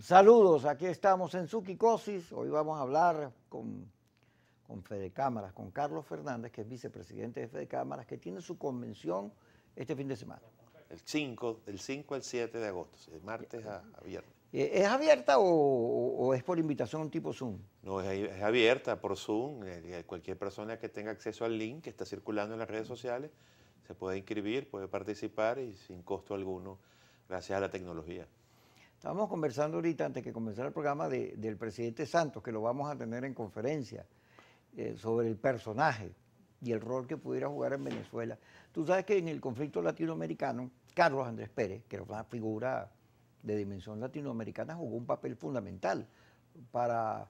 Saludos, aquí estamos en Suquicosis, Hoy vamos a hablar con, con Fede Cámaras, con Carlos Fernández, que es vicepresidente de Fede Cámaras, que tiene su convención este fin de semana. El 5, del 5 al 7 de agosto, de martes a, viernes. ¿E-, ¿Es abierta o, es por invitación tipo Zoom? No, es, abierta por Zoom. Cualquier persona que tenga acceso al link que está circulando en las redes sociales se puede inscribir, puede participar y sin costo alguno, gracias a la tecnología. Estábamos conversando ahorita, antes que comenzar el programa, del presidente Santos, que lo vamos a tener en conferencia, eh, sobre el personaje y el rol que pudiera jugar en Venezuela. Tú sabes que en el conflicto latinoamericano, Carlos Andrés Pérez, que era una figura de dimensión latinoamericana, jugó un papel fundamental para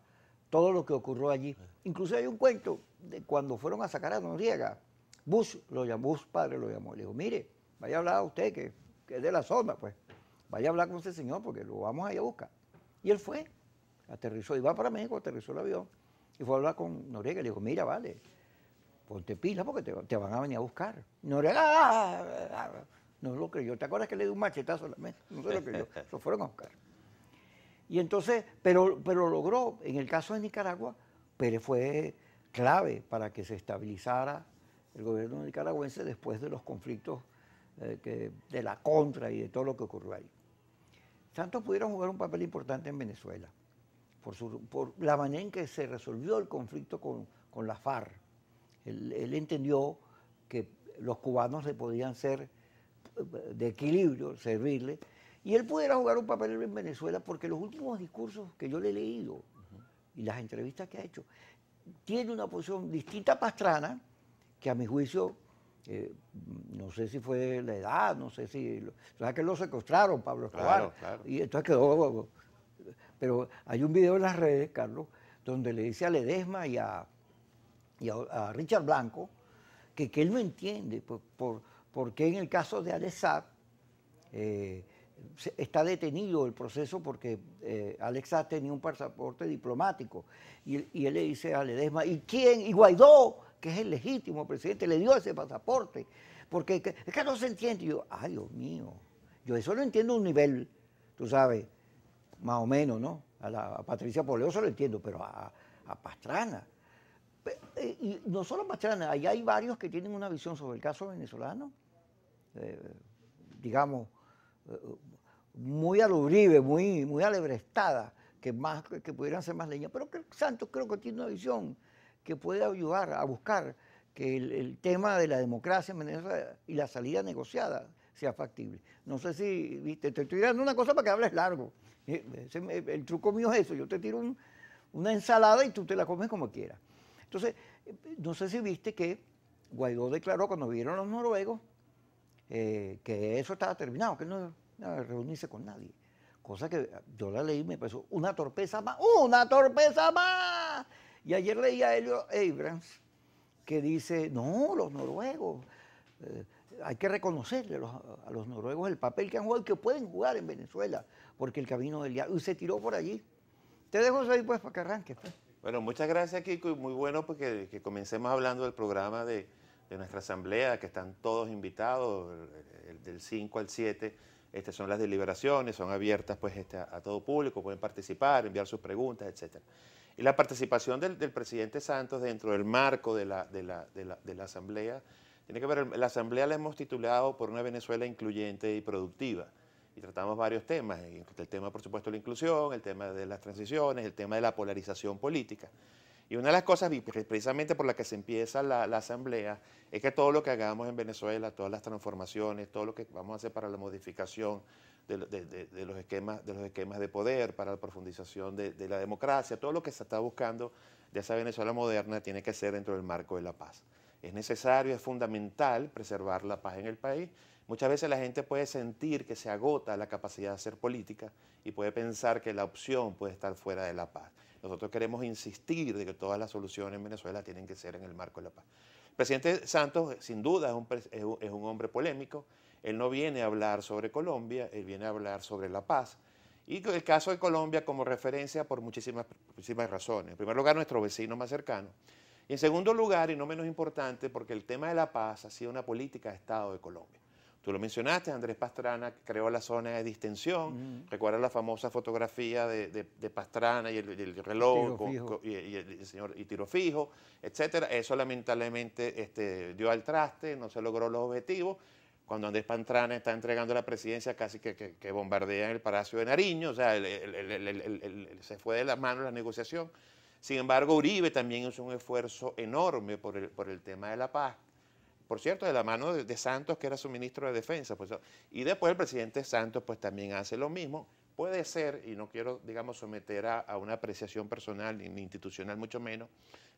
todo lo que ocurrió allí. Incluso hay un cuento de cuando fueron a sacar a Noriega, Bush lo llamó, Bush padre lo llamó, le dijo, mire, vaya a hablar a usted que, que es de la zona, pues vaya a hablar con ese señor porque lo vamos a ir a buscar. Y él fue, aterrizó, iba para México, aterrizó el avión y fue a hablar con Noriega le dijo, mira, vale, ponte pila porque te, van a venir a buscar. Noriega, ah, ah, ah, no lo creyó. ¿Te acuerdas que le dio un machetazo a la mesa? No se lo creyó, lo fueron a buscar. Y entonces, pero, pero logró, en el caso de Nicaragua, pero fue clave para que se estabilizara el gobierno nicaragüense después de los conflictos eh, de la contra y de todo lo que ocurrió ahí. Santos pudieron jugar un papel importante en Venezuela, por, la manera en que se resolvió el conflicto con, la FARC. Él, entendió que los cubanos le podían ser de equilibrio, servirle, y él pudiera jugar un papel en Venezuela porque los últimos discursos que yo le he leído y las entrevistas que ha hecho, tiene una posición distinta a Pastrana, que a mi juicio Mm, no sé si fue la edad, no sé si... o sea, que lo secuestraron, Pablo Escobar. Y entonces quedó... Pero hay un video en las redes, Carlos, donde le dice a Ledesma y a, Richard Blanco que, él no entiende por, por, qué en el caso de Alex eh, está detenido el proceso porque eh, tenía un pasaporte diplomático. Y, y, él le dice a Ledesma, ¿y quién? ¿Y Guaidó? que es el legítimo presidente, le dio ese pasaporte. Porque es que no se entiende. Y yo, ay, Dios mío, yo eso lo entiendo a un nivel, tú sabes, más o menos, ¿no? A, la, Patricia Poleo se lo entiendo, pero a, Pastrana. Eh, y no solo Pastrana, allá hay varios que tienen una visión sobre el caso venezolano, eh, digamos, eh, muy alubrive, muy, muy alebrestada, que, más, que pudieran ser más leñas, Pero Santos creo que tiene una visión que puede ayudar a buscar que el, tema de la democracia en Venezuela y la salida negociada sea factible. No sé si, viste, te estoy dando una cosa para que hables largo. Eh, el truco mío es eso, yo te tiro una ensalada y tú te la comes como quieras. Entonces, eh, no sé si viste que Guaidó declaró cuando vieron los noruegos eh, que eso estaba terminado, que no, reunirse con nadie. Cosa que yo la leí y me pasó una torpeza más, una torpeza más. Y ayer leía a Elio Abrams que dice, no, los noruegos, eh, hay que reconocerle a los, noruegos el papel que han jugado y que pueden jugar en Venezuela, porque el camino del ya se tiró por allí. Te dejo eso ahí pues para que arranques. Pues. Bueno, muchas gracias Kiko y muy bueno porque pues, que comencemos hablando del programa de, nuestra asamblea, que están todos invitados, del 5 al 7. Estas son las deliberaciones, son abiertas pues este, a, todo público, pueden participar, enviar sus preguntas, etcétera. Y la participación del, presidente Santos dentro del marco de la, de, la, Asamblea tiene que ver, la Asamblea la hemos titulado por una Venezuela incluyente y productiva. Y tratamos varios temas, eh, el tema por supuesto de la inclusión, el tema de las transiciones, el tema de la polarización política. Y una de las cosas, precisamente por la que se empieza la, la, asamblea, es que todo lo que hagamos en Venezuela, todas las transformaciones, todo lo que vamos a hacer para la modificación, de, los, esquemas, de los esquemas de poder, para la profundización de, la democracia, todo lo que se está buscando de esa Venezuela moderna tiene que ser dentro del marco de la paz. Es necesario, es fundamental preservar la paz en el país. Muchas veces la gente puede sentir que se agota la capacidad de hacer política y puede pensar que la opción puede estar fuera de la paz. Nosotros queremos insistir de que todas las soluciones en Venezuela tienen que ser en el marco de la paz. presidente Santos, sin duda, es un, es un hombre polémico él no viene a hablar sobre Colombia, él viene a hablar sobre la paz. Y el caso de Colombia como referencia por muchísimas, muchísimas razones. En primer lugar, nuestro vecino más cercano. Y en segundo lugar, y no menos importante, porque el tema de la paz ha sido una política de Estado de Colombia. Tú lo mencionaste, Andrés Pastrana creó la zona de distensión. Recuerda la famosa fotografía de, Pastrana y el, reloj y, el señor y tiro fijo, etcétera. Eso lamentablemente este, dio al traste, no se logró los objetivos cuando Andrés Pantrana está entregando la presidencia, casi que, que, bombardean el Palacio de Nariño, o sea, se fue de las manos la negociación. Sin embargo, Uribe también hizo un esfuerzo enorme por el, tema de la paz. Por cierto, de la mano de, Santos, que era su ministro de Defensa. Pues, y después el presidente Santos pues también hace lo mismo. Puede ser, y no quiero, digamos, someter a una apreciación personal ni institucional, mucho menos,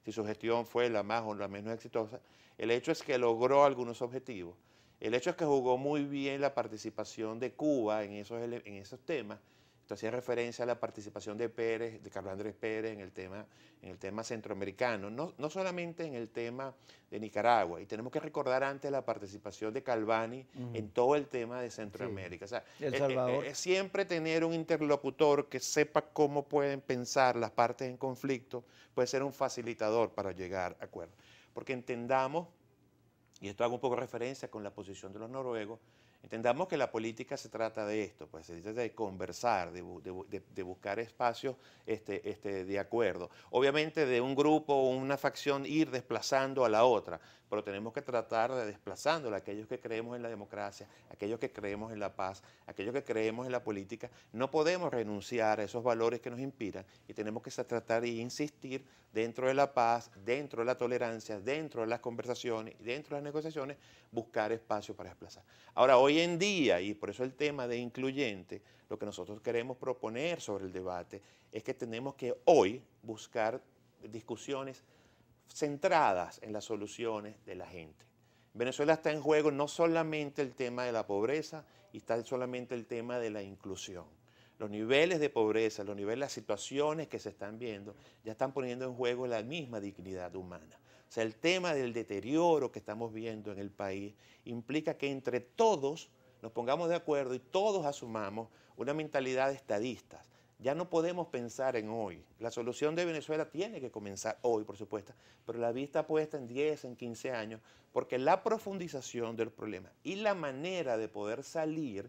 si su gestión fue la más o la menos exitosa. El hecho es que logró algunos objetivos el hecho es que jugó muy bien la participación de Cuba en esos, en esos temas. Esto hacía referencia a la participación de Pérez, de Carlos Andrés Pérez en el tema, en el tema centroamericano, no, no solamente en el tema de Nicaragua. Y tenemos que recordar antes la participación de Calvani en todo el tema de Centroamérica. O sea, el eh, eh, eh, siempre tener un interlocutor que sepa cómo pueden pensar las partes en conflicto puede ser un facilitador para llegar a acuerdos. Porque entendamos y esto hago un poco referencia con la posición de los noruegos, entendamos que la política se trata de esto, pues se trata de conversar, de, buscar espacios este, este, de acuerdo. Obviamente de un grupo o una facción ir desplazando a la otra, pero tenemos que tratar de desplazándola. Aquellos que creemos en la democracia, aquellos que creemos en la paz, aquellos que creemos en la política, no podemos renunciar a esos valores que nos inspiran y tenemos que tratar e insistir dentro de la paz, dentro de la tolerancia, dentro de las conversaciones, y dentro de las negociaciones, buscar espacio para desplazar. Ahora, hoy en día, y por eso el tema de incluyente, lo que nosotros queremos proponer sobre el debate es que tenemos que hoy buscar discusiones centradas en las soluciones de la gente. Venezuela está en juego no solamente el tema de la pobreza y está solamente el tema de la inclusión. Los niveles de pobreza, los niveles, las situaciones que se están viendo, ya están poniendo en juego la misma dignidad humana. O sea, el tema del deterioro que estamos viendo en el país implica que entre todos nos pongamos de acuerdo y todos asumamos una mentalidad de estadistas, ya no podemos pensar en hoy. La solución de Venezuela tiene que comenzar hoy, por supuesto, pero la vista puesta en 10, en 15 años, porque la profundización del problema y la manera de poder salir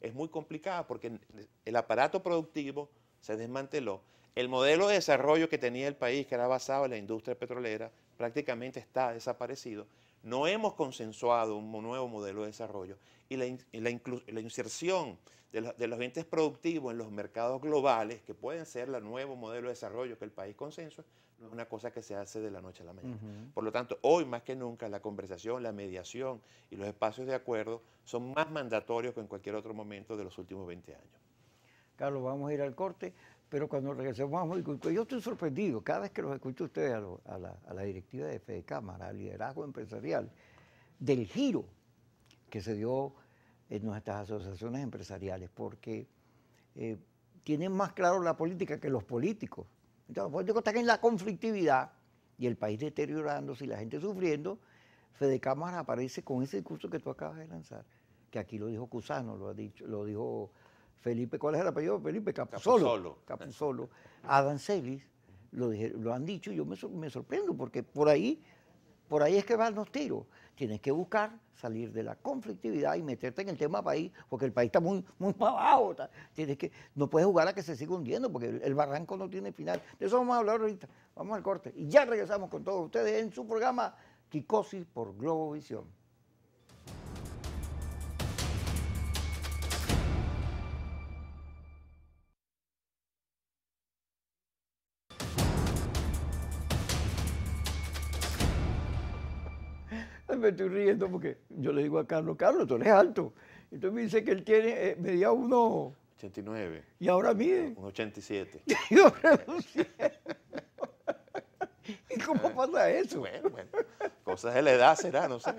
es muy complicada porque el aparato productivo se desmanteló. El modelo de desarrollo que tenía el país, que era basado en la industria petrolera, prácticamente está desaparecido. No hemos consensuado un nuevo modelo de desarrollo y la, inserción de, los entes productivos en los mercados globales, que pueden ser el nuevo modelo de desarrollo que el país consensua, no es una cosa que se hace de la noche a la mañana. Por lo tanto, hoy más que nunca la conversación, la mediación y los espacios de acuerdo son más mandatorios que en cualquier otro momento de los últimos 20 años. Carlos, vamos a ir al corte, pero cuando regresemos yo estoy sorprendido, cada vez que los escucho a ustedes a, la, a la directiva de Fede Cámara, al liderazgo empresarial, del giro que se dio en nuestras asociaciones empresariales, porque eh, tienen más claro la política que los políticos. Entonces, los pues, políticos están en la conflictividad y el país deteriorándose y la gente sufriendo. Fede Cámara aparece con ese discurso que tú acabas de lanzar, que aquí lo dijo Cusano, lo, ha dicho, lo dijo Felipe, ¿cuál es el apellido? Felipe Capuzolo. Capuzolo. Adam Celis, lo, han dicho y yo me sorprendo porque por ahí por ahí es que van los tiros. Tienes que buscar salir de la conflictividad y meterte en el tema país, porque el país está muy, muy para abajo. Tienes que, no puedes jugar a que se siga hundiendo, porque el, barranco no tiene final. De eso vamos a hablar ahorita. Vamos al corte. Y ya regresamos con todos ustedes en su programa Kikosis por Globovisión. me estoy riendo porque yo le digo a Carlos, Carlos, tú eres alto. Entonces me dice que él tiene, eh, medía uno... 89. Y ahora mide... Un 87. y ¿Y cómo ah. pasa eso? Bueno, bueno. Cosas de la edad será, no sé.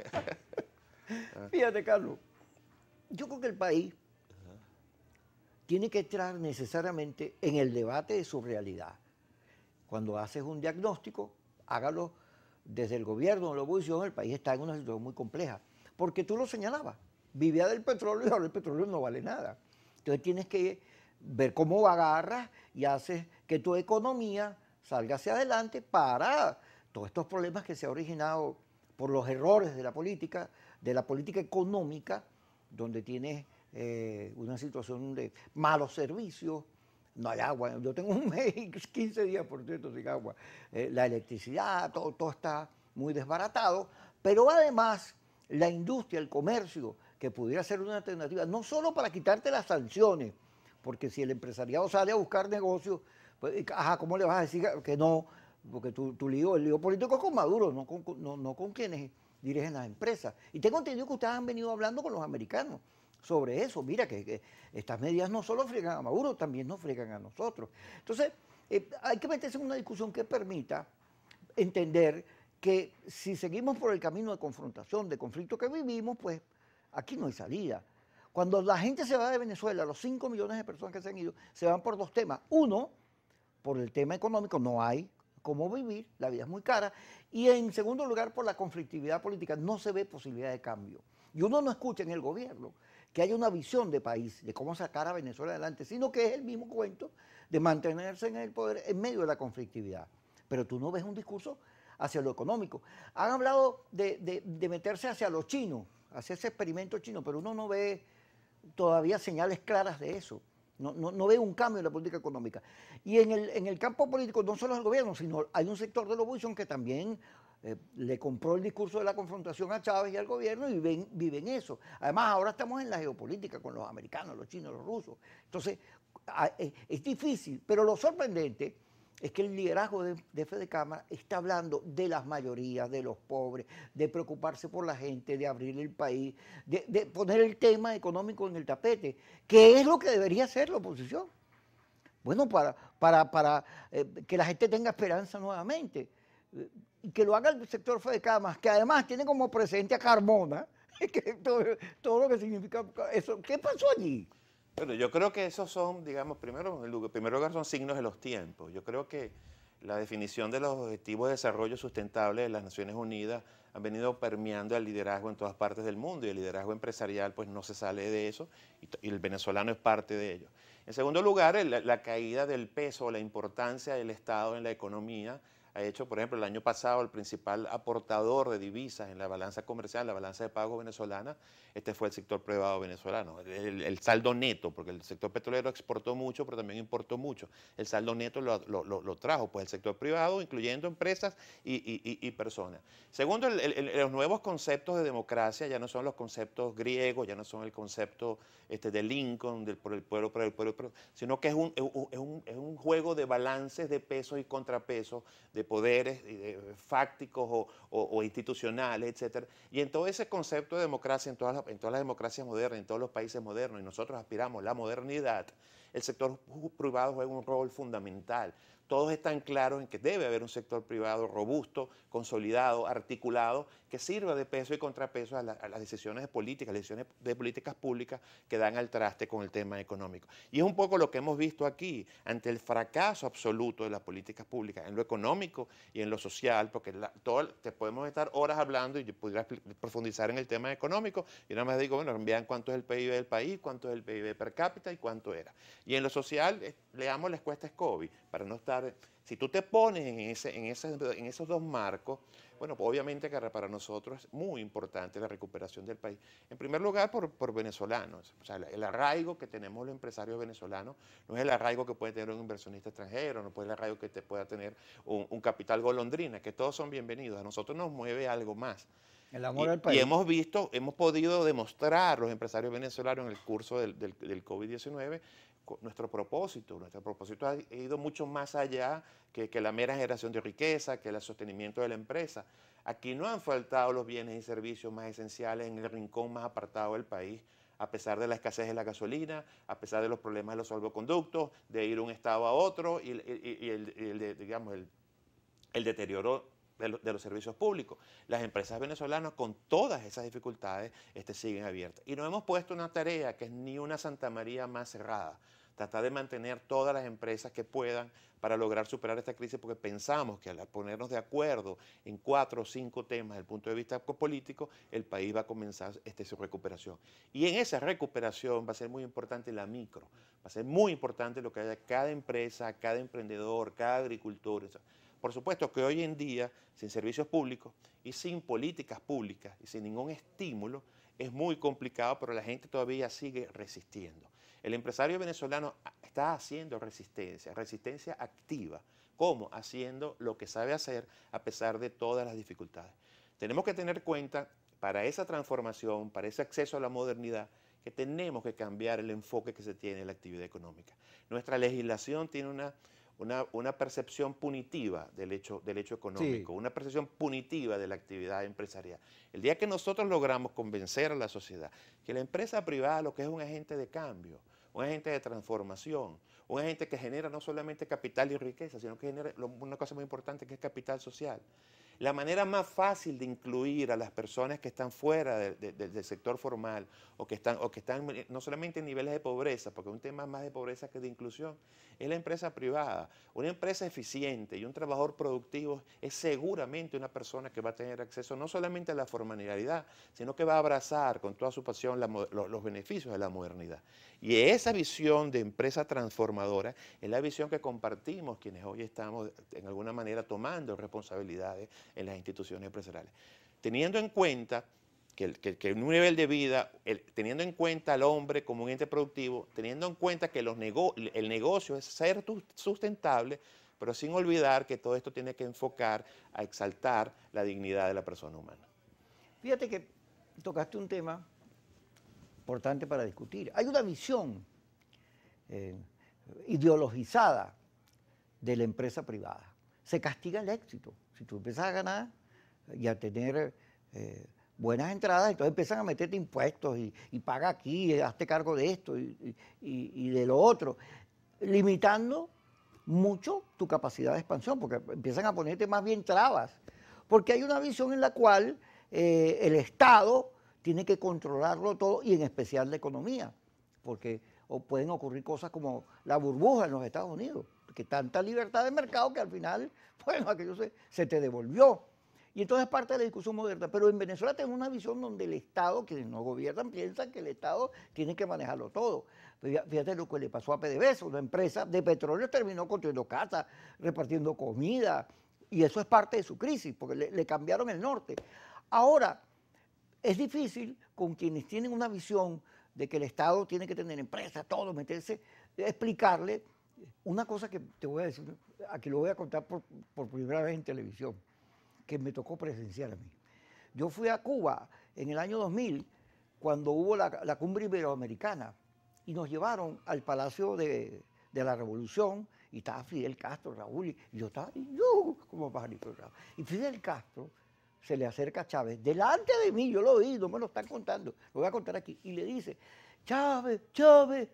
Fíjate, Carlos. Yo creo que el país tiene que entrar necesariamente en el debate de su realidad. Cuando haces un diagnóstico, hágalo desde el gobierno, la oposición, el país está en una situación muy compleja. Porque tú lo señalabas, vivía del petróleo y ahora el petróleo no vale nada. Entonces tienes que ver cómo agarras y haces que tu economía salga hacia adelante para todos estos problemas que se han originado por los errores de la política, de la política económica, donde tienes eh, una situación de malos servicios, no hay agua. Yo tengo un mes 15 días, por cierto, sin agua. Eh, la electricidad, todo, está muy desbaratado, pero además la industria, el comercio, que pudiera ser una alternativa, no solo para quitarte las sanciones, porque si el empresariado sale a buscar negocios, pues, ajá, ¿cómo le vas a decir que no? Porque tu, lío, el lío político es con Maduro, no no, no con quienes dirigen las empresas. Y tengo entendido que ustedes han venido hablando con los americanos sobre eso. Mira que, estas medidas no solo fregan a Maduro, también nos fregan a nosotros. Entonces, eh, hay que meterse en una discusión que permita entender que si seguimos por el camino de confrontación, de conflicto que vivimos, pues aquí no hay salida. Cuando la gente se va de Venezuela, los 5 millones de personas que se han ido, se van por dos temas. Uno, por el tema económico, no hay cómo vivir, la vida es muy cara. Y en segundo lugar, por la conflictividad política, no se ve posibilidad de cambio. Y uno no escucha en el gobierno que haya una visión de país, de cómo sacar a Venezuela adelante, sino que es el mismo cuento de mantenerse en el poder en medio de la conflictividad. Pero tú no ves un discurso hacia lo económico. Han hablado de, meterse hacia los chinos, hacia ese experimento chino, pero uno no ve todavía señales claras de eso. No, ve un cambio en la política económica. Y en el, en el campo político, no solo el gobierno, sino hay un sector de la oposición que también eh, le compró el discurso de la confrontación a Chávez y al gobierno y viven eso. Además, ahora estamos en la geopolítica con los americanos, los chinos, los rusos. Entonces, eh, es difícil, pero lo sorprendente es que el liderazgo de, de Fede Cámara está hablando de las mayorías, de los pobres, de preocuparse por la gente, de abrir el país, de, poner el tema económico en el tapete, que es lo que debería hacer la oposición. Bueno, para, para, eh, que la gente tenga esperanza nuevamente y que lo haga el sector FEDECAMAS, que además tiene como presente a Carmona, que todo, todo, lo que significa eso. ¿Qué pasó allí? Bueno, yo creo que esos son, digamos, primero, en primer lugar son signos de los tiempos. Yo creo que la definición de los objetivos de desarrollo sustentable de las Naciones Unidas han venido permeando el liderazgo en todas partes del mundo y el liderazgo empresarial pues no se sale de eso y, el venezolano es parte de ello. En segundo lugar, la, la caída del peso o la importancia del Estado en la economía ha hecho, por ejemplo, el año pasado el principal aportador de divisas en la balanza comercial, la balanza de pago venezolana, este fue el sector privado venezolano. El, saldo neto, porque el sector petrolero exportó mucho, pero también importó mucho. El saldo neto lo, trajo, pues el sector privado, incluyendo empresas y, personas. Segundo, los nuevos conceptos de democracia ya no son los conceptos griegos, ya no son el concepto este, de Lincoln, del por pueblo, por el pueblo, sino que es un, es un juego de balances de pesos y contrapesos, de poderes eh, eh, fácticos o, institucionales, etc. Y en todo ese concepto de democracia, en todas, las, en todas las democracias modernas, en todos los países modernos, y nosotros aspiramos la modernidad, el sector privado juega un rol fundamental todos están claros en que debe haber un sector privado robusto, consolidado, articulado, que sirva de peso y contrapeso a, las decisiones de políticas, decisiones de políticas públicas que dan al traste con el tema económico. Y es un poco lo que hemos visto aquí, ante el fracaso absoluto de las políticas públicas, en lo económico y en lo social, porque te podemos estar horas hablando y yo pudiera profundizar en el tema económico, y nada más digo, bueno, vean cuánto es el PIB del país, cuánto es el PIB per cápita y cuánto era. Y en lo social, eh, leamos la encuesta COVID, para no estar si tú te pones en, ese, en, esos dos marcos, bueno, pues, obviamente que para nosotros es muy importante la recuperación del país. En primer lugar, por, venezolanos. O sea, el arraigo que tenemos los empresarios venezolanos no es el arraigo que puede tener un inversionista extranjero, no puede el arraigo que te pueda tener un, un capital golondrina, que todos son bienvenidos. A nosotros nos mueve algo más y, hemos visto, hemos podido demostrar los empresarios venezolanos en el curso del, COVID-19 nuestro propósito. Nuestro propósito ha ido mucho más allá que, la mera generación de riqueza, que el sostenimiento de la empresa. Aquí no han faltado los bienes y servicios más esenciales en el rincón más apartado del país, a pesar de la escasez de la gasolina, a pesar de los problemas de los salvoconductos, de ir de un estado a otro y, el, digamos, el deterioro de, los servicios públicos. Las empresas venezolanas con todas esas dificultades este, siguen abiertas. Y nos hemos puesto una tarea que es ni una Santa María más cerrada. Tratar de mantener todas las empresas que puedan para lograr superar esta crisis, porque pensamos que al ponernos de acuerdo en cuatro o cinco temas desde el punto de vista político, el país va a comenzar este, su recuperación. Y en esa recuperación va a ser muy importante la micro, va a ser muy importante lo que haya cada empresa, cada emprendedor, cada agricultor. Por supuesto que hoy en día, sin servicios públicos y sin políticas públicas y sin ningún estímulo, es muy complicado, pero la gente todavía sigue resistiendo. El empresario venezolano está haciendo resistencia, resistencia activa. como Haciendo lo que sabe hacer a pesar de todas las dificultades. Tenemos que tener cuenta para esa transformación, para ese acceso a la modernidad, que tenemos que cambiar el enfoque que se tiene en la actividad económica. Nuestra legislación tiene una una, percepción punitiva del hecho, del hecho económico, una percepción punitiva de la actividad empresarial. El día que nosotros logramos convencer a la sociedad que la empresa privada lo que es un agente de cambio, un agente de transformación, un agente que genera no solamente capital y riqueza, sino que genera una cosa muy importante que es capital social, la manera más fácil de incluir a las personas que están fuera del sector formal o que, están, o que están no solamente en niveles de pobreza, porque es un tema más de pobreza que de inclusión, es la empresa privada. Una empresa eficiente y un trabajador productivo es seguramente una persona que va a tener acceso no solamente a la formalidad, sino que va a abrazar con toda su pasión los, los beneficios de la modernidad. Y esa visión de empresa transformadora es la visión que compartimos quienes hoy estamos en alguna manera tomando responsabilidades en las instituciones empresariales. Teniendo en cuenta que, el un nivel de vida, teniendo en cuenta al hombre como un ente productivo, teniendo en cuenta que el negocio es ser sustentable, pero sin olvidar que todo esto tiene que enfocar a exaltar la dignidad de la persona humana. Fíjate que tocaste un tema importante para discutir. Hay una visión eh, ideologizada de la empresa privada se castiga el éxito. Si tú empiezas a ganar y a tener eh, buenas entradas, entonces empiezan a meterte impuestos y, paga aquí, hazte cargo de esto y, de lo otro, limitando mucho tu capacidad de expansión, porque empiezan a ponerte más bien trabas, porque hay una visión en la cual eh, el Estado tiene que controlarlo todo y en especial la economía, porque pueden ocurrir cosas como la burbuja en los Estados Unidos. Porque tanta libertad de mercado que al final, bueno, aquello se, se te devolvió. Y entonces es parte de la discusión moderna. Pero en Venezuela tenemos una visión donde el Estado, quienes no gobiernan, piensan que el Estado tiene que manejarlo todo. Fíjate lo que le pasó a PDVSA, una empresa de petróleo terminó construyendo casas, repartiendo comida. Y eso es parte de su crisis, porque le cambiaron el norte. Ahora, es difícil con quienes tienen una visión de que el Estado tiene que tener empresas, todo, meterse, explicarle una cosa que te voy a decir, aquí lo voy a contar por, primera vez en televisión, que me tocó presenciar a mí. Yo fui a Cuba en el año 2000, cuando hubo la, cumbre iberoamericana, y nos llevaron al Palacio de, la Revolución, y estaba Fidel Castro, Raúl, y yo estaba y yo, como pajarito. Y Fidel Castro se le acerca a Chávez, delante de mí, yo lo oí, no me lo están contando, lo voy a contar aquí, y le dice, Chávez, Chávez,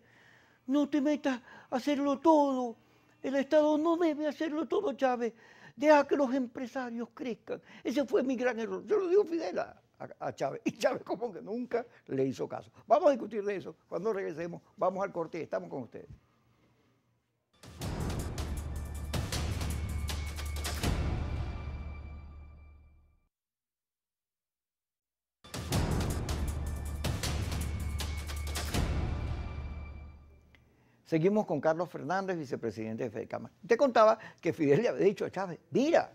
no te metas a hacerlo todo. El Estado no debe hacerlo todo, Chávez. Deja que los empresarios crezcan. Ese fue mi gran error. Yo lo digo Fidel a, a Chávez. Y Chávez como que nunca le hizo caso. Vamos a discutir de eso. Cuando regresemos, vamos al corte. Estamos con ustedes. Seguimos con Carlos Fernández, vicepresidente de Cámara. Te contaba que Fidel le había dicho a Chávez, mira,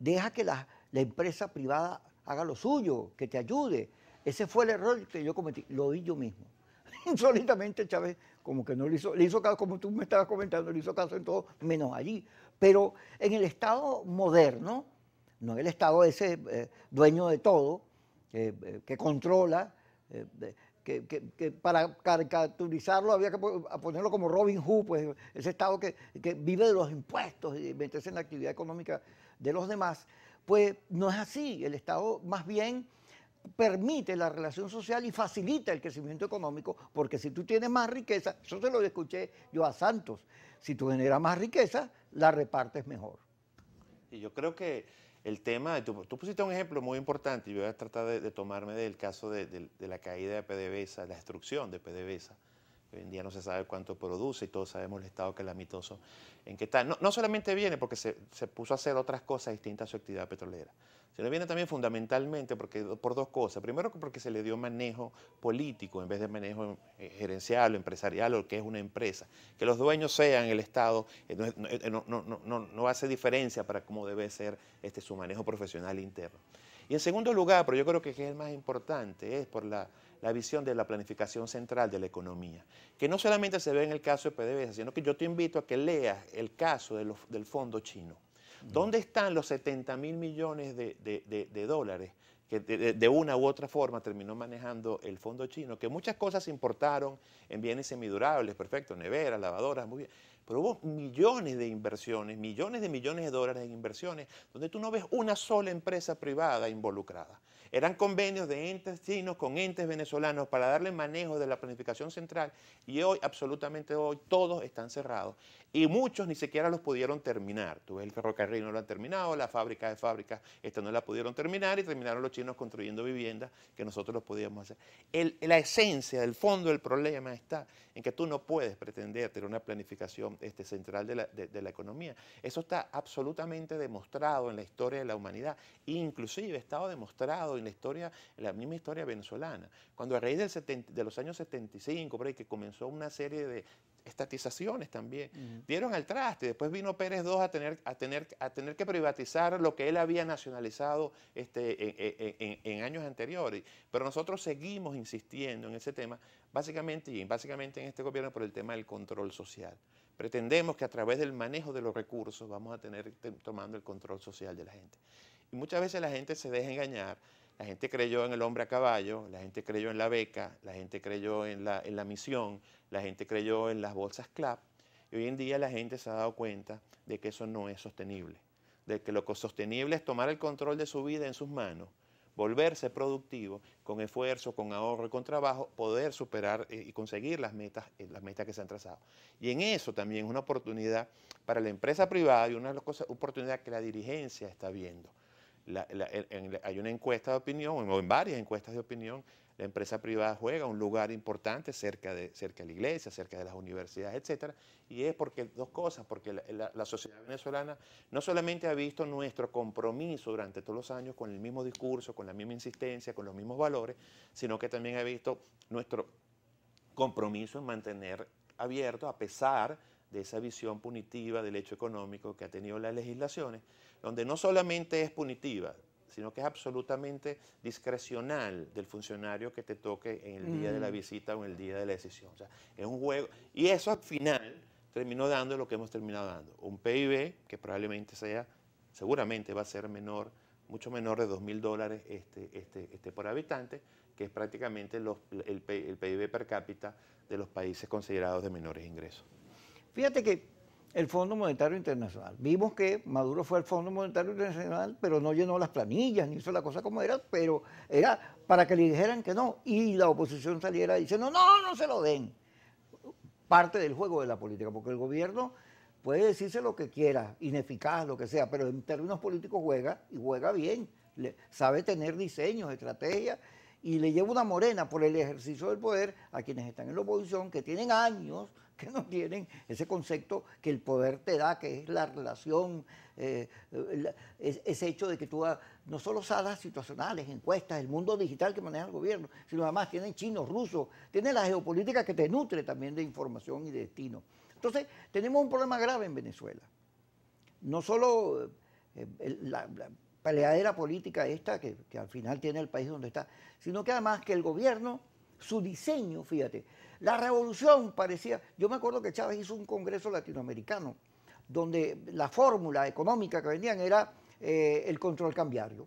deja que la, empresa privada haga lo suyo, que te ayude. Ese fue el error que yo cometí, lo vi yo mismo. Solitamente Chávez como que no le hizo, le hizo caso, como tú me estabas comentando, le hizo caso en todo, menos allí. Pero en el Estado moderno, no en el Estado ese eh, dueño de todo, eh, eh, que controla, que, para caricaturizarlo había que ponerlo como Robin Hood, pues ese Estado que, que vive de los impuestos y meterse en la actividad económica de los demás, pues no es así. El Estado más bien permite la relación social y facilita el crecimiento económico, porque si tú tienes más riqueza, eso se lo escuché yo a Santos, si tú generas más riqueza, la repartes mejor. Y yo creo que el tema, tú, pusiste un ejemplo muy importante y voy a tratar de, tomarme del caso de, de, la caída de PDVSA, la destrucción de PDVSA Hoy en día no se sabe cuánto produce y todos sabemos el estado calamitoso en que está. No, solamente viene porque se, puso a hacer otras cosas distintas a su actividad petrolera, sino viene también fundamentalmente porque, por dos cosas. Primero porque se le dio manejo político en vez de manejo eh, gerencial o empresarial o que es una empresa. Que los dueños sean el Estado eh, eh, no, hace diferencia para cómo debe ser este, su manejo profesional interno. Y en segundo lugar, pero yo creo que es el más importante, es por la la visión de la planificación central de la economía, que no solamente se ve en el caso de PDVSA, sino que yo te invito a que leas el caso del fondo chino. ¿Dónde están los 70 mil millones de, dólares que de, de, una u otra forma terminó manejando el fondo chino, que muchas cosas importaron en bienes semidurables, perfecto, neveras, lavadoras, muy bien, pero hubo millones de inversiones, millones de millones de dólares en inversiones, donde tú no ves una sola empresa privada involucrada. Eran convenios de entes chinos con entes venezolanos para darle manejo de la planificación central y hoy, absolutamente hoy, todos están cerrados y muchos ni siquiera los pudieron terminar. Tú ves el ferrocarril no lo han terminado, la fábrica de fábricas esta no la pudieron terminar y terminaron los chinos construyendo viviendas que nosotros los podíamos hacer. El, la esencia, el fondo del problema está en que tú no puedes pretender tener una planificación este, central de la, de, economía. Eso está absolutamente demostrado en la historia de la humanidad, inclusive ha estado demostrado en la historia, la misma historia venezolana. Cuando a raíz de los años 75, por ahí, que comenzó una serie de estatizaciones también. Dieron al traste. Después vino Pérez II a tener, a tener, a tener que privatizar lo que él había nacionalizado este, en, años anteriores. Pero nosotros seguimos insistiendo en ese tema, básicamente, y básicamente en este gobierno por el tema del control social. Pretendemos que a través del manejo de los recursos vamos a tener tomando el control social de la gente. Y muchas veces la gente se deja engañar. La gente creyó en el hombre a caballo, la gente creyó en la beca, la gente creyó en la, en la misión, la gente creyó en las bolsas CLAP y hoy en día la gente se ha dado cuenta de que eso no es sostenible, de que lo que es sostenible es tomar el control de su vida en sus manos, volverse productivo con esfuerzo, con ahorro y con trabajo, poder superar eh, y conseguir las metas, eh, las metas que se han trazado. Y en eso también es una oportunidad para la empresa privada y una oportunidad que la dirigencia está viendo. hay una encuesta de opinión, o en varias encuestas de opinión, la empresa privada juega un lugar importante cerca de, cerca de la iglesia, cerca de las universidades, etc. Y es porque dos cosas, porque la, la sociedad venezolana no solamente ha visto nuestro compromiso durante todos los años con el mismo discurso, con la misma insistencia, con los mismos valores, sino que también ha visto nuestro compromiso en mantener abierto a pesar de esa visión punitiva del hecho económico que ha tenido las legislaciones, donde no solamente es punitiva, sino que es absolutamente discrecional del funcionario que te toque en el día de la mm. visita o en el día de la decisión. O sea, es un juego. Y eso al final terminó dando lo que hemos terminado dando. Un PIB que probablemente sea, seguramente va a ser menor, mucho menor de 2.000 dólares este, este, este, por habitante, que es prácticamente el PIB per cápita de los países considerados de menores ingresos. Fíjate que el Fondo Monetario Internacional. Vimos que Maduro fue al Fondo Monetario Internacional, pero no llenó las planillas, ni hizo la cosa como era, pero era para que le dijeran que no y la oposición saliera diciendo, no, no se lo den. Parte del juego de la política, porque el gobierno puede decirse lo que quiera, ineficaz, lo que sea, pero en términos políticos juega y juega bien, sabe tener diseños, estrategias y le lleva una morena por el ejercicio del poder a quienes están en la oposición, que tienen años que no tienen ese concepto que el poder te da, que es la relación, eh, ese hecho de que tú no solo salas situacionales, encuestas, el mundo digital que maneja el gobierno, sino además tienen chinos, rusos, tienen la geopolítica que te nutre también de información y de destino. Entonces, tenemos un problema grave en Venezuela. No solo eh, la era política esta que, al final tiene el país donde está, sino que además que el gobierno, su diseño, fíjate, la revolución parecía, yo me acuerdo que Chávez hizo un congreso latinoamericano donde la fórmula económica que vendían era eh, el control cambiario.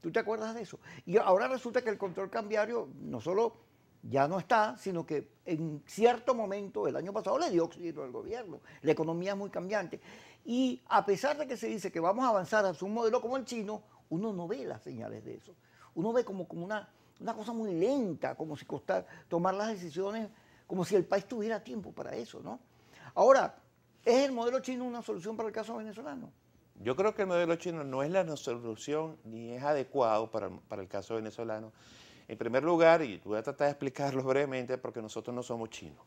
¿Tú te acuerdas de eso? Y ahora resulta que el control cambiario no solo ya no está, sino que en cierto momento, el año pasado, le dio oxígeno al gobierno. La economía es muy cambiante. Y a pesar de que se dice que vamos a avanzar hacia un modelo como el chino, uno no ve las señales de eso. Uno ve como, como una, una cosa muy lenta, como si costara tomar las decisiones, como si el país tuviera tiempo para eso, ¿no? Ahora, ¿es el modelo chino una solución para el caso venezolano? Yo creo que el modelo chino no es la solución ni es adecuado para, para el caso venezolano. En primer lugar, y voy a tratar de explicarlo brevemente, porque nosotros no somos chinos.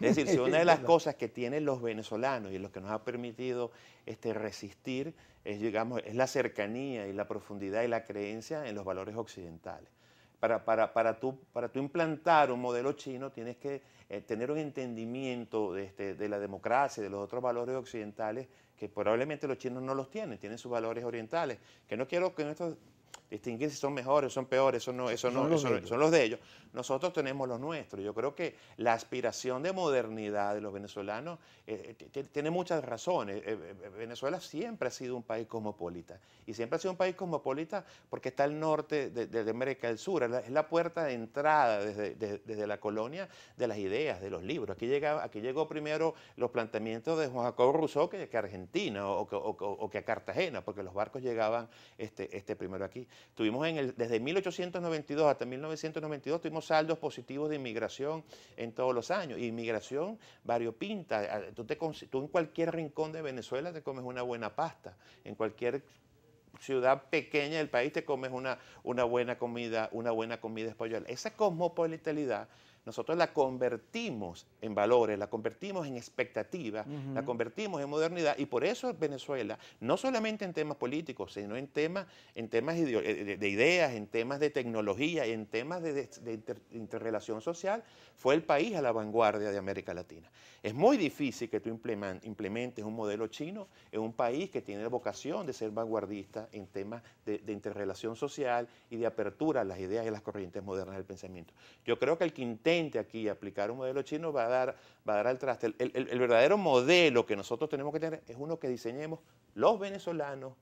Es decir, si una de las cosas que tienen los venezolanos y lo que nos ha permitido este, resistir es, digamos, es la cercanía y la profundidad y la creencia en los valores occidentales. Para, para, tú, para implantar un modelo chino tienes que eh, tener un entendimiento de, este, de la democracia, de los otros valores occidentales que probablemente los chinos no los tienen, tienen sus valores orientales. Que no quiero que nuestros distinguir si son mejores, son peores, eso no, eso no, son, los de ellos. Nosotros tenemos los nuestros. Yo creo que la aspiración de modernidad de los venezolanos eh, eh, tiene muchas razones. Eh, Venezuela siempre ha sido un país cosmopolita y siempre ha sido un país cosmopolita porque está al norte de, América del Sur, es la, puerta de entrada desde, la colonia de las ideas, de los libros. Aquí, llegaba, aquí llegó primero los planteamientos de Juan Jacobo Rousseau que, a Argentina o, o que a Cartagena, porque los barcos llegaban este, este primero aquí. Tuvimos en el, desde 1892 hasta 1992 tuvimos saldos positivos de inmigración en todos los años. Inmigración variopinta. Ah, tú, te, tú en cualquier rincón de Venezuela te comes una buena pasta. En cualquier ciudad pequeña del país te comes una, buena comida, una buena comida española. Esa cosmopolitalidad nosotros la convertimos en valores, la convertimos en expectativas, la convertimos en modernidad y por eso Venezuela, no solamente en temas políticos, sino en, temas, en temas eh, de ideas, en temas de tecnología, en temas de, interrelación social, fue el país a la vanguardia de América Latina. Es muy difícil que tú implementes un modelo chino en un país que tiene la vocación de ser vanguardista en temas de, interrelación social y de apertura a las ideas y a las corrientes modernas del pensamiento. Yo creo que el quinteto aquí aplicar un modelo chino va a dar, va a dar al traste. El, verdadero modelo que nosotros tenemos que tener es uno que diseñemos los venezolanos,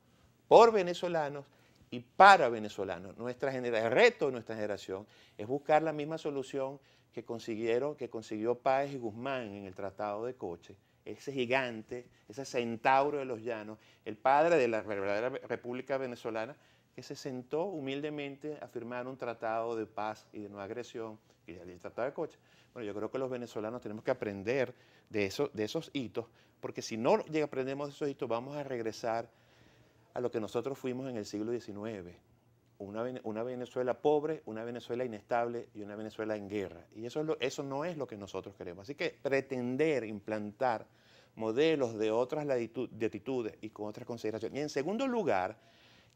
por venezolanos y para venezolanos. Nuestra el reto de nuestra generación es buscar la misma solución que consiguieron, que consiguió Páez y Guzmán en el Tratado de Coche, ese gigante, ese centauro de los llanos, el padre de la verdadera República Venezolana, que se sentó humildemente a firmar un tratado de paz y de no agresión, que ya el tratado de coche. Bueno, yo creo que los venezolanos tenemos que aprender de, esos hitos, porque si no aprendemos de esos hitos, vamos a regresar a lo que nosotros fuimos en el siglo XIX. Una, Venezuela pobre, una Venezuela inestable y una Venezuela en guerra. Y eso, eso no es lo que nosotros queremos. Así que pretender implantar modelos de otras latitudes y con otras consideraciones. Y en segundo lugar,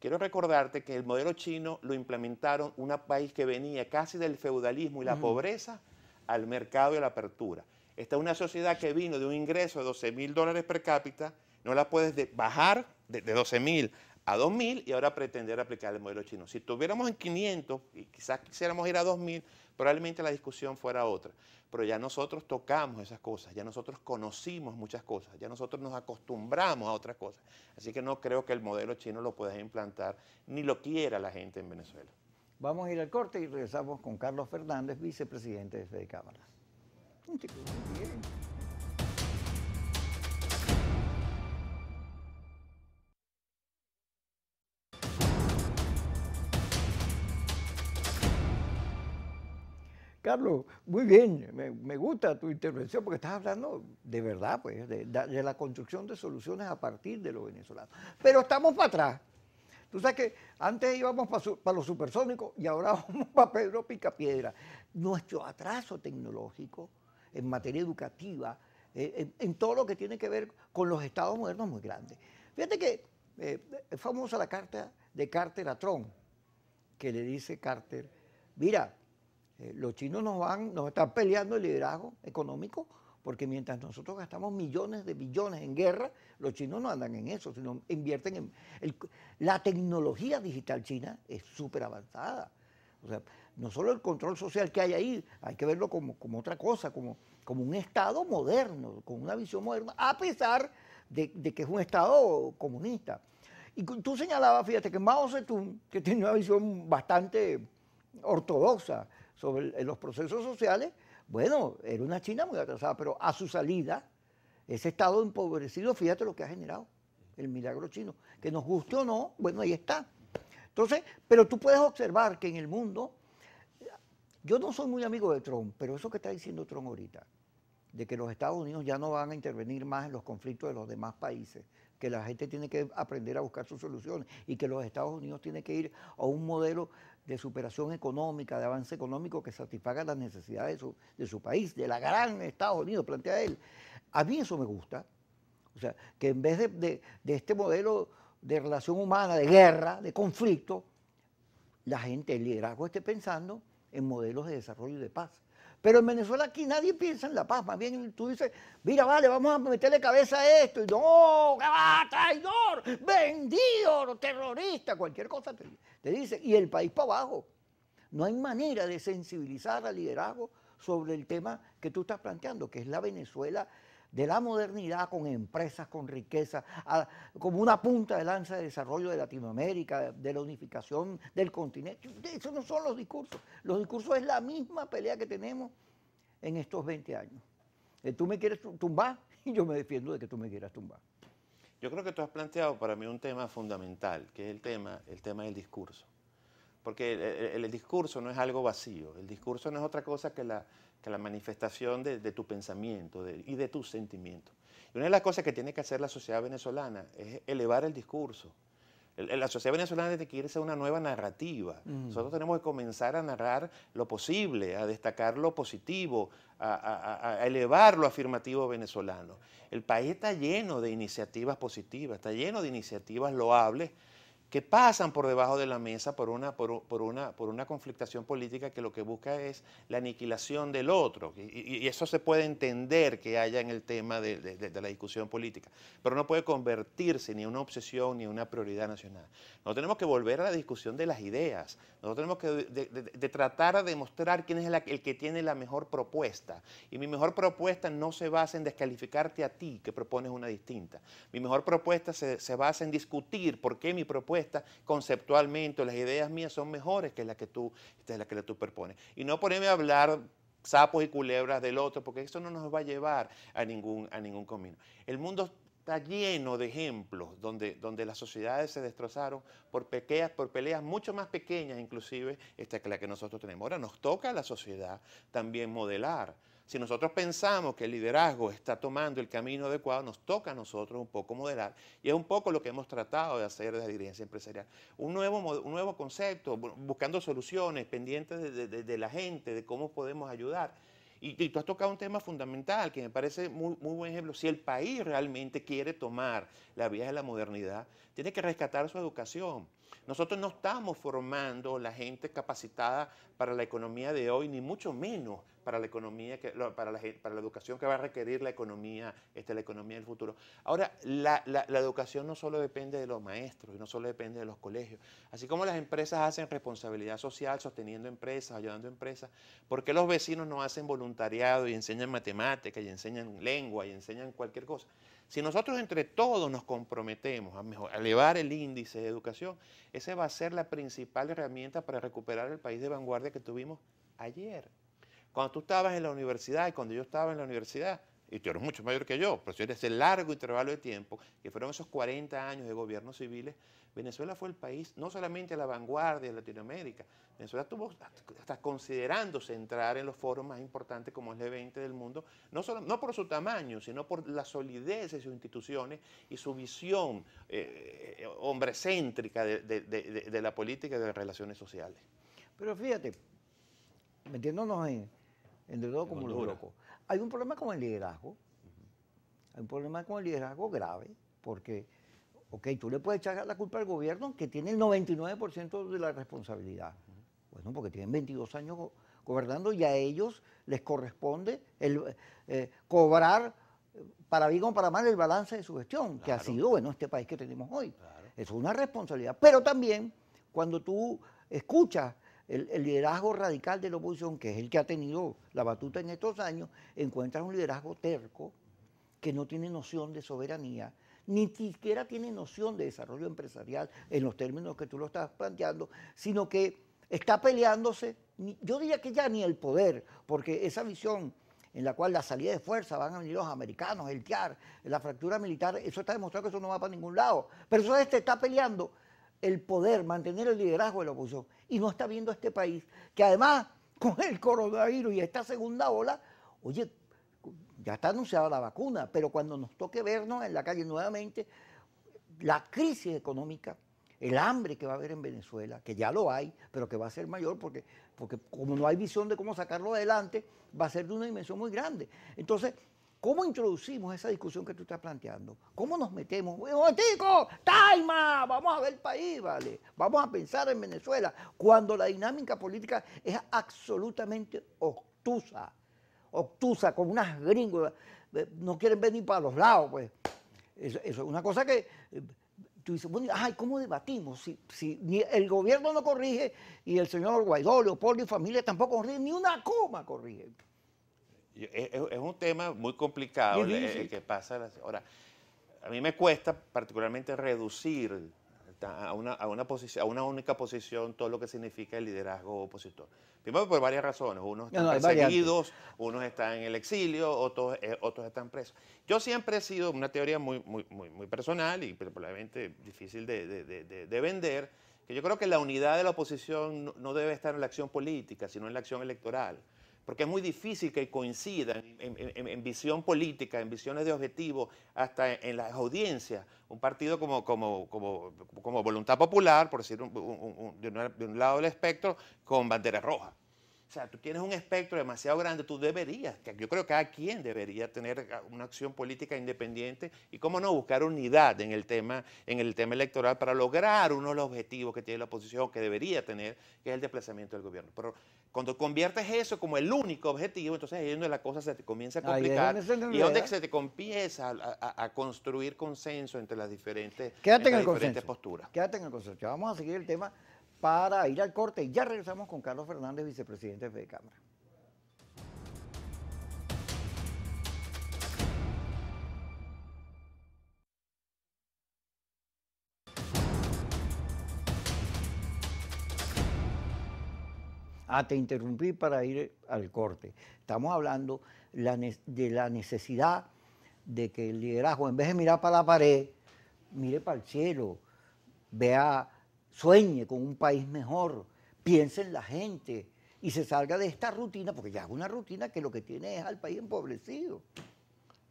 Quiero recordarte que el modelo chino lo implementaron un país que venía casi del feudalismo y la mm. pobreza al mercado y a la apertura. Esta es una sociedad que vino de un ingreso de 12 mil dólares per cápita, no la puedes bajar de, de 12 mil a 2.000 y ahora pretender aplicar el modelo chino. Si tuviéramos en 500 y quizás quisiéramos ir a 2.000, probablemente la discusión fuera otra. Pero ya nosotros tocamos esas cosas, ya nosotros conocimos muchas cosas, ya nosotros nos acostumbramos a otras cosas. Así que no creo que el modelo chino lo puedas implantar ni lo quiera la gente en Venezuela. Vamos a ir al corte y regresamos con Carlos Fernández, vicepresidente de Fede Cámara. bien. Carlos, muy bien, me, gusta tu intervención porque estás hablando de verdad, pues, de, la construcción de soluciones a partir de los venezolanos. Pero estamos para atrás. Tú sabes que antes íbamos para, los supersónicos y ahora vamos para Pedro Picapiedra. Nuestro atraso tecnológico en materia educativa, eh, en, todo lo que tiene que ver con los estados modernos muy grande. Fíjate que eh, es famosa la carta de Carter a que le dice Carter, mira, eh, los chinos nos van, nos están peleando el liderazgo económico porque mientras nosotros gastamos millones de billones en guerra, los chinos no andan en eso, sino invierten en... la tecnología digital china es súper avanzada. O sea, no solo el control social que hay ahí, hay que verlo como, otra cosa, como, un Estado moderno, con una visión moderna, a pesar de, de que es un Estado comunista. Y tú señalabas, fíjate, que Mao Zedong, que tiene una visión bastante ortodoxa, sobre los procesos sociales, bueno, era una China muy atrasada, pero a su salida, ese Estado empobrecido, fíjate lo que ha generado, el milagro chino, que nos guste o no, bueno, ahí está. Entonces, pero tú puedes observar que en el mundo, yo no soy muy amigo de Trump, pero eso que está diciendo Trump ahorita, de que los Estados Unidos ya no van a intervenir más en los conflictos de los demás países, que la gente tiene que aprender a buscar sus soluciones y que los Estados Unidos tienen que ir a un modelo de superación económica, de avance económico que satisfaga las necesidades de su, país, de la gran Estados Unidos, plantea él. A mí eso me gusta. O sea, que en vez de, de este modelo de relación humana, de guerra, de conflicto, la gente, el liderazgo esté pensando en modelos de desarrollo y de paz. Pero en Venezuela aquí nadie piensa en la paz, más bien tú dices, mira, vale, vamos a meterle cabeza a esto, y no, traidor, vendido, terrorista, cualquier cosa te, dice y el país para abajo. No hay manera de sensibilizar al liderazgo sobre el tema que tú estás planteando, que es la Venezuela de la modernidad con empresas, con riqueza, como una punta de lanza de desarrollo de Latinoamérica, de, la unificación del continente. Esos no son los discursos. Los discursos es la misma pelea que tenemos en estos 20 años. Eh, tú me quieres tumbar y yo me defiendo de que tú me quieras tumbar. Yo creo que tú has planteado para mí un tema fundamental, que es el tema, el tema del discurso porque el, discurso no es algo vacío, el discurso no es otra cosa que la, manifestación de, tu pensamiento y de tus sentimientos. Y una de las cosas que tiene que hacer la sociedad venezolana es elevar el discurso. la sociedad venezolana tiene que irse una nueva narrativa. Mm. Nosotros tenemos que comenzar a narrar lo posible, a destacar lo positivo, a, a elevar lo afirmativo venezolano. El país está lleno de iniciativas positivas, está lleno de iniciativas loables que pasan por debajo de la mesa por una, por, por, una, por una conflictación política que lo que busca es la aniquilación del otro. Y, eso se puede entender que haya en el tema de, de, la discusión política, pero no puede convertirse ni en una obsesión ni en una prioridad nacional. no tenemos que volver a la discusión de las ideas, no tenemos que de, de tratar de demostrar quién es el, que tiene la mejor propuesta. Y mi mejor propuesta no se basa en descalificarte a ti, que propones una distinta. Mi mejor propuesta se, se basa en discutir por qué mi propuesta conceptualmente, las ideas mías son mejores que las que tú, la que tú propones. Y no ponerme a hablar sapos y culebras del otro, porque eso no nos va a llevar a ningún, a ningún camino. El mundo está lleno de ejemplos donde, donde las sociedades se destrozaron por, pequeñas, por peleas mucho más pequeñas inclusive esta que la que nosotros tenemos. Ahora nos toca a la sociedad también modelar si nosotros pensamos que el liderazgo está tomando el camino adecuado, nos toca a nosotros un poco moderar Y es un poco lo que hemos tratado de hacer desde la dirigencia empresarial. Un nuevo, nuevo concepto, buscando soluciones, pendientes de, la gente, de cómo podemos ayudar. Y, tú has tocado un tema fundamental que me parece muy, muy buen ejemplo. Si el país realmente quiere tomar la vía de la modernidad, tiene que rescatar su educación. Nosotros no estamos formando la gente capacitada para la economía de hoy, ni mucho menos para la para, la, educación que va a requerir la economía, este, la economía del futuro. Ahora, la, educación no solo depende de los maestros no solo depende de los colegios. Así como las empresas hacen responsabilidad social sosteniendo empresas, ayudando empresas, ¿por qué los vecinos no hacen voluntariado y enseñan matemáticas y enseñan lengua y enseñan cualquier cosa? Si nosotros entre todos nos comprometemos a, elevar el índice de educación, esa va a ser la principal herramienta para recuperar el país de vanguardia que tuvimos ayer. Cuando tú estabas en la universidad y cuando yo estaba en la universidad, y tú eres mucho mayor que yo, pero si eres ese largo intervalo de tiempo, que fueron esos 40 años de gobierno civiles, Venezuela fue el país, no solamente la vanguardia de Latinoamérica, Venezuela estuvo hasta considerándose entrar en los foros más importantes como el G20 del mundo, no, solo, no por su tamaño, sino por la solidez de sus instituciones y su visión eh, hombrecéntrica de, la política y de las relaciones sociales. Pero fíjate, metiéndonos en, el todo como los hay un problema con el liderazgo. Hay un problema con el liderazgo grave, porque, ok, tú le puedes echar la culpa al gobierno que tiene el 99% de la responsabilidad. Bueno, porque tienen 22 años gobernando y a ellos les corresponde el, eh, cobrar eh, para bien o para mal el balance de su gestión, que ha sido, bueno, este país que tenemos hoy. Claro. Es una responsabilidad. Pero también, cuando tú escuchas el, liderazgo radical de la oposición, que es el que ha tenido la batuta en estos años, encuentra un liderazgo terco que no tiene noción de soberanía, ni siquiera tiene noción de desarrollo empresarial en los términos que tú lo estás planteando, sino que está peleándose, yo diría que ya ni el poder, porque esa visión en la cual la salida de fuerza van a venir los americanos, el TIAR, la fractura militar, eso está demostrado que eso no va para ningún lado. Pero eso te está peleando el poder, mantener el liderazgo de la oposición. Y no está viendo a este país, que además con el coronavirus y esta segunda ola, oye, ya está anunciada la vacuna, pero cuando nos toque vernos en la calle nuevamente, la crisis económica, el hambre que va a haber en Venezuela, que ya lo hay, pero que va a ser mayor porque, porque como no hay visión de cómo sacarlo adelante, va a ser de una dimensión muy grande. Entonces, ¿Cómo introducimos esa discusión que tú estás planteando? ¿Cómo nos metemos? Un momentico, taima, vamos a ver el país, vale. Vamos a pensar en Venezuela, cuando la dinámica política es absolutamente obtusa, obtusa, con unas gringos, eh, no quieren venir para los lados, pues. Eso, es una cosa que eh, tú dices, bueno, ay, ¿cómo debatimos? Si, el gobierno no corrige y el señor Guaidó, Leopoldo y familia tampoco corrigen, ni una coma corrigen. Eh, eh, es, un tema muy complicado el, eh, que pasa. Ahora, a mí me cuesta particularmente reducir a una, posición, a una única posición todo lo que significa el liderazgo opositor. Primero por varias razones. Unos están perseguidos, unos están en el exilio, otros, otros están presos. Yo siempre he sido una teoría muy, personal y probablemente difícil de, vender, que yo creo que la unidad de la oposición no debe estar en la acción política, sino en la acción electoral porque es muy difícil que coincidan en, visión política, en visiones de objetivo, hasta en, las audiencias. Un partido como, como, como, como Voluntad Popular, por decir de, un, de un lado del espectro, con bandera roja. O sea, tú tienes un espectro demasiado grande, tú deberías, yo creo que cada quien debería tener una acción política independiente y cómo no buscar unidad en el tema, en el tema electoral para lograr uno de los objetivos que tiene la oposición, que debería tener, que es el desplazamiento del gobierno. Pero cuando conviertes eso como el único objetivo, entonces ahí es donde la cosa se te comienza a complicar y donde se te comienza a, construir consenso entre las diferentes, posturas. Quédate en el consenso. Vamos a seguir el tema para ir al corte ya regresamos con Carlos Fernández, vicepresidente de Cámara. Ah, te interrumpí para ir al corte. Estamos hablando de la necesidad de que el liderazgo, en vez de mirar para la pared, mire para el cielo, vea sueñe con un país mejor, piense en la gente y se salga de esta rutina, porque ya es una rutina que lo que tiene es al país empobrecido.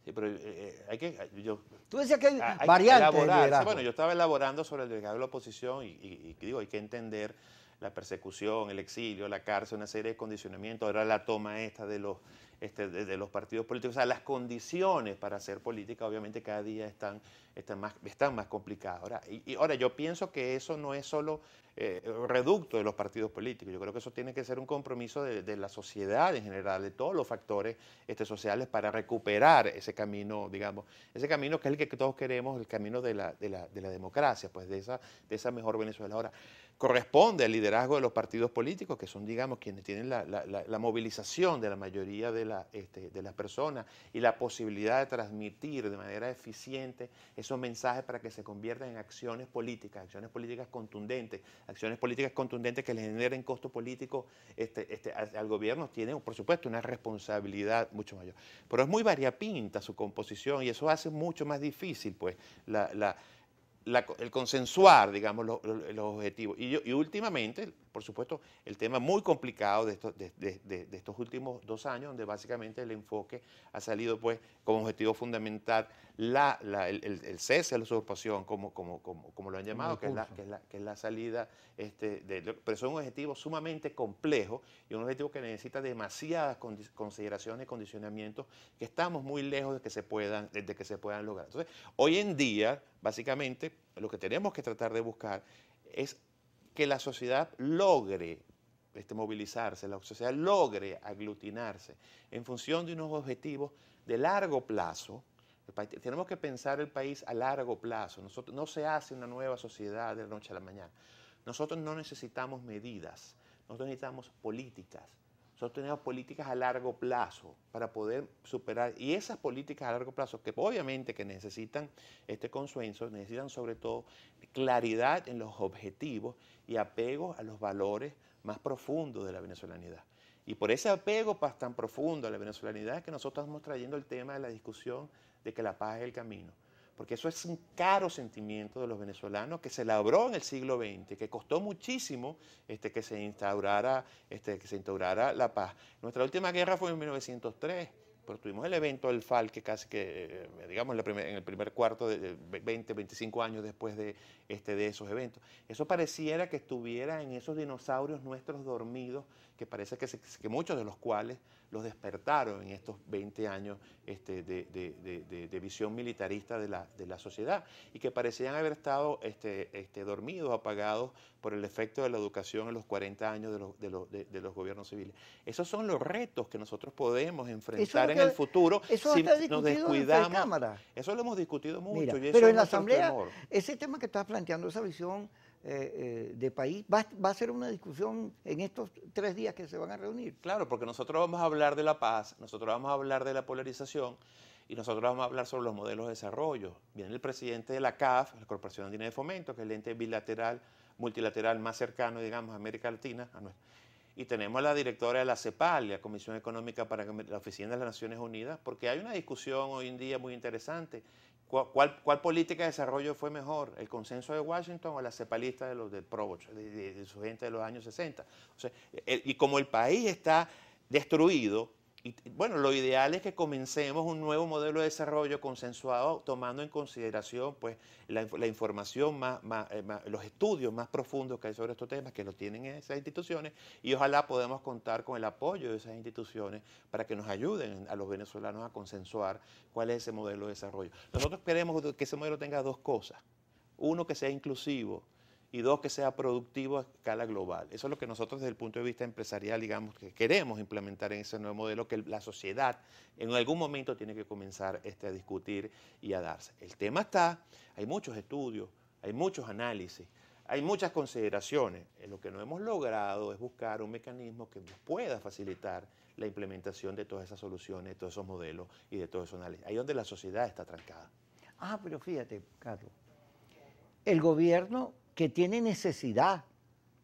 Sí, pero eh, eh, hay que... Eh, Tú decías que ah, hay, variantes Bueno, yo estaba elaborando sobre el delegado de la oposición y, digo, hay que entender la persecución, el exilio, la cárcel, una serie de condicionamientos, ahora la toma esta de los, este, de, los partidos políticos, o sea, las condiciones para hacer política obviamente cada día están están más, complicadas. Ahora, y, ahora, yo pienso que eso no es solo eh, reducto de los partidos políticos, yo creo que eso tiene que ser un compromiso de, la sociedad en general, de todos los factores este, sociales para recuperar ese camino, digamos, ese camino que es el que todos queremos, el camino de la, democracia, pues de esa, de esa mejor Venezuela. Ahora, corresponde al liderazgo de los partidos políticos, que son, digamos, quienes tienen la, movilización de la mayoría de, este, de las personas y la posibilidad de transmitir de manera eficiente esos mensajes para que se conviertan en acciones políticas, acciones políticas contundentes, acciones políticas contundentes que le generen costo político este, este, al gobierno, tiene, por supuesto, una responsabilidad mucho mayor. Pero es muy variapinta su composición y eso hace mucho más difícil, pues, la, el consensuar, digamos, los, objetivos. Y, y últimamente, por supuesto, el tema muy complicado de, estos últimos dos años, donde básicamente el enfoque ha salido pues como objetivo fundamental el, cese de la usurpación, como, lo han llamado, que es, la, salida, este, pero es un objetivo sumamente complejo y un objetivo que necesita demasiadas consideraciones, y condicionamientos, que estamos muy lejos de que se puedan, de que se puedan lograr. Entonces, hoy en día, básicamente, lo que tenemos que tratar de buscar es que la sociedad logre este, movilizarse, la sociedad logre aglutinarse en función de unos objetivos de largo plazo. tenemos que pensar el país a largo plazo. Nosotros, no se hace una nueva sociedad de la noche a la mañana. Nosotros no necesitamos medidas, nosotros necesitamos políticas nosotros tenemos políticas a largo plazo para poder superar. Y esas políticas a largo plazo, que obviamente que necesitan este consenso, necesitan sobre todo claridad en los objetivos y apego a los valores más profundos de la venezolanidad. Y por ese apego tan profundo a la venezolanidad es que nosotros estamos trayendo el tema de la discusión de que la paz es el camino porque eso es un caro sentimiento de los venezolanos que se labró en el siglo XX, que costó muchísimo este, que, se instaurara, este, que se la paz. Nuestra última guerra fue en 1903 pero tuvimos el evento del FAL casi que, eh, digamos, en, el primer cuarto de 20, 25 años después de, este, de esos eventos. Eso pareciera que estuviera en esos dinosaurios nuestros dormidos que parece que, muchos de los cuales los despertaron en estos 20 años este, de, visión militarista de la, de la sociedad y que parecían haber estado este, este, dormidos, apagados por el efecto de la educación en los 40 años de, los, gobiernos civiles. Esos son los retos que nosotros podemos enfrentar en el futuro si nos descuidamos. Eso lo hemos discutido mucho. y eso pero en la Asamblea, ese tema que estás planteando, esa visión eh, eh, de país. Va, a ser una discusión en estos tres días que se van a reunir. Claro, porque nosotros vamos a hablar de la paz, nosotros vamos a hablar de la polarización y nosotros vamos a hablar sobre los modelos de desarrollo. Viene el presidente de la CAF, la Corporación Andina de Fomento, que es el ente bilateral, multilateral más cercano, digamos, a América Latina, a y tenemos a la directora de la CEPAL, la Comisión Económica para la Oficina de las Naciones Unidas, porque hay una discusión hoy en día muy interesante ¿Cuál, política de desarrollo fue mejor? ¿El consenso de Washington o la cepalista de los de, de, su gente de los años 60? O sea, y como el país está destruido, y, bueno, lo ideal es que comencemos un nuevo modelo de desarrollo consensuado tomando en consideración pues, la, información, eh, más, los estudios más profundos que hay sobre estos temas, que lo tienen esas instituciones, y ojalá podamos contar con el apoyo de esas instituciones para que nos ayuden a los venezolanos a consensuar cuál es ese modelo de desarrollo. Nosotros queremos que ese modelo tenga dos cosas. Uno, que sea inclusivo, y dos, que sea productivo a escala global. Eso es lo que nosotros desde el punto de vista empresarial, digamos, que queremos implementar en ese nuevo modelo que la sociedad en algún momento tiene que comenzar este, a discutir y a darse. El tema está, hay muchos estudios, hay muchos análisis, hay muchas consideraciones. Lo que no hemos logrado es buscar un mecanismo que nos pueda facilitar la implementación de todas esas soluciones, de todos esos modelos y de todos esos análisis. Ahí es donde la sociedad está trancada. Ah, pero fíjate, Carlos. El gobierno que tiene necesidad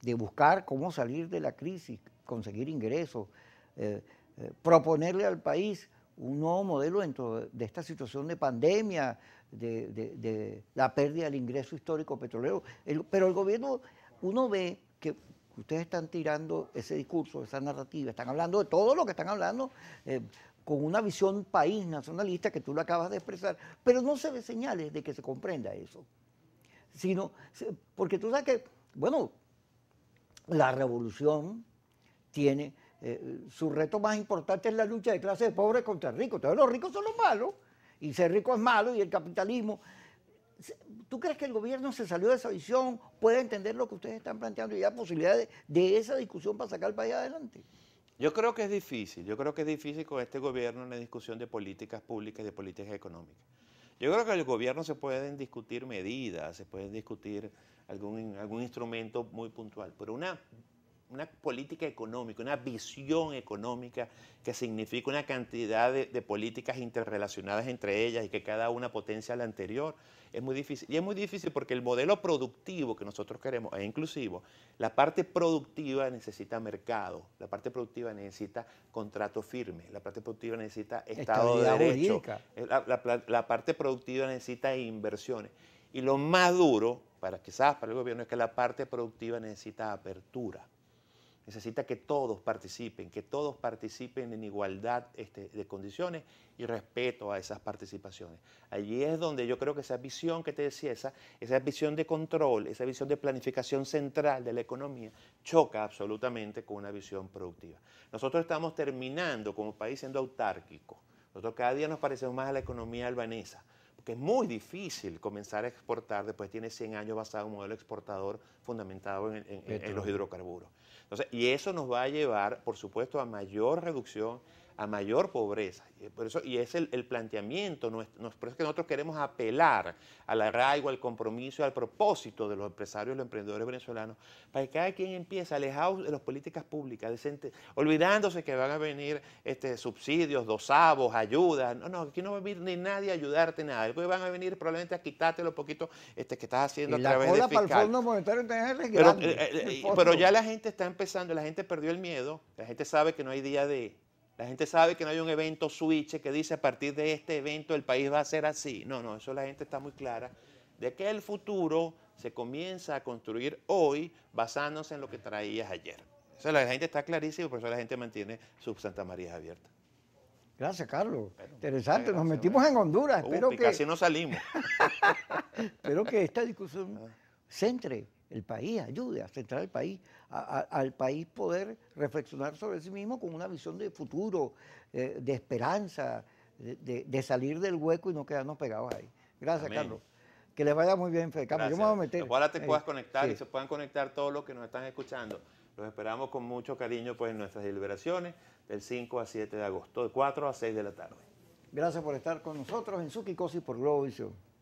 de buscar cómo salir de la crisis, conseguir ingresos, eh, eh, proponerle al país un nuevo modelo dentro de esta situación de pandemia, de, la pérdida del ingreso histórico petrolero. pero el gobierno, uno ve que ustedes están tirando ese discurso, esa narrativa, están hablando de todo lo que están hablando, eh, con una visión país nacionalista que tú lo acabas de expresar, pero no se ve señales de que se comprenda eso sino porque tú sabes que, bueno, la revolución tiene eh, su reto más importante es la lucha de clases de pobres contra ricos. Entonces los ricos son los malos y ser rico es malo y el capitalismo. ¿Tú crees que el gobierno se salió de esa visión? ¿Puede entender lo que ustedes están planteando y hay posibilidades de, esa discusión para sacar el país adelante? Yo creo que es difícil, yo creo que es difícil con este gobierno en discusión de políticas públicas y de políticas económicas. Yo creo que el gobierno se pueden discutir medidas, se pueden discutir algún, instrumento muy puntual, pero una, política económica, una visión económica que significa una cantidad de, políticas interrelacionadas entre ellas y que cada una potencia la anterior, es muy difícil. Y es muy difícil porque el modelo productivo que nosotros queremos es inclusivo. La parte productiva necesita mercado, la parte productiva necesita contrato firme, la parte productiva necesita Estado de Derecho, eh, la, parte productiva necesita inversiones. Y lo más duro, para quizás para el gobierno, es que la parte productiva necesita apertura necesita que todos participen, que todos participen en igualdad este, de condiciones y respeto a esas participaciones. Allí es donde yo creo que esa visión que te decía, esa, visión de control, esa visión de planificación central de la economía, choca absolutamente con una visión productiva. Nosotros estamos terminando como país siendo autárquico. Nosotros cada día nos parecemos más a la economía albanesa porque es muy difícil comenzar a exportar después tiene 100 años basado en un modelo exportador fundamentado en los hidrocarburos y eso nos va a llevar, por supuesto, a mayor reducción a mayor pobreza. Y, por eso, y es el, planteamiento, nos, por eso que nosotros queremos apelar al arraigo, al compromiso, al propósito de los empresarios, y los emprendedores venezolanos, para que cada quien empiece alejado de las políticas públicas, olvidándose que van a venir este, subsidios, dosavos, ayudas. No, no, aquí no va a venir ni nadie a ayudarte, nada. Después van a venir probablemente a quitarte lo poquito este, que estás haciendo a través de fiscal. Para eh, eh, eh, pero ya la gente está empezando, la gente perdió el miedo, la gente sabe que no hay día de la gente sabe que no hay un evento switch que dice a partir de este evento el país va a ser así. No, no, eso la gente está muy clara de que el futuro se comienza a construir hoy basándose en lo que traías ayer. Eso la gente está clarísima, por eso la gente mantiene sus Santa María abiertas. Gracias, Carlos. Interesante, nos metimos en Honduras. Espero que casi no salimos. Espero que esta discusión centre ah el país, ayude a centrar el país, al país poder reflexionar sobre sí mismo con una visión de futuro, eh, de esperanza, de, salir del hueco y no quedarnos pegados ahí. Gracias, Carlos. Que les vaya muy bien, Fede. Carlos, yo me a meter. te eh, puedas conectar y se puedan conectar todos los que nos están escuchando. Los esperamos con mucho cariño pues, en nuestras deliberaciones del 5 a 7 de agosto, de 4 a 6 de la tarde. Gracias por estar con nosotros en Cosi por Globovisión.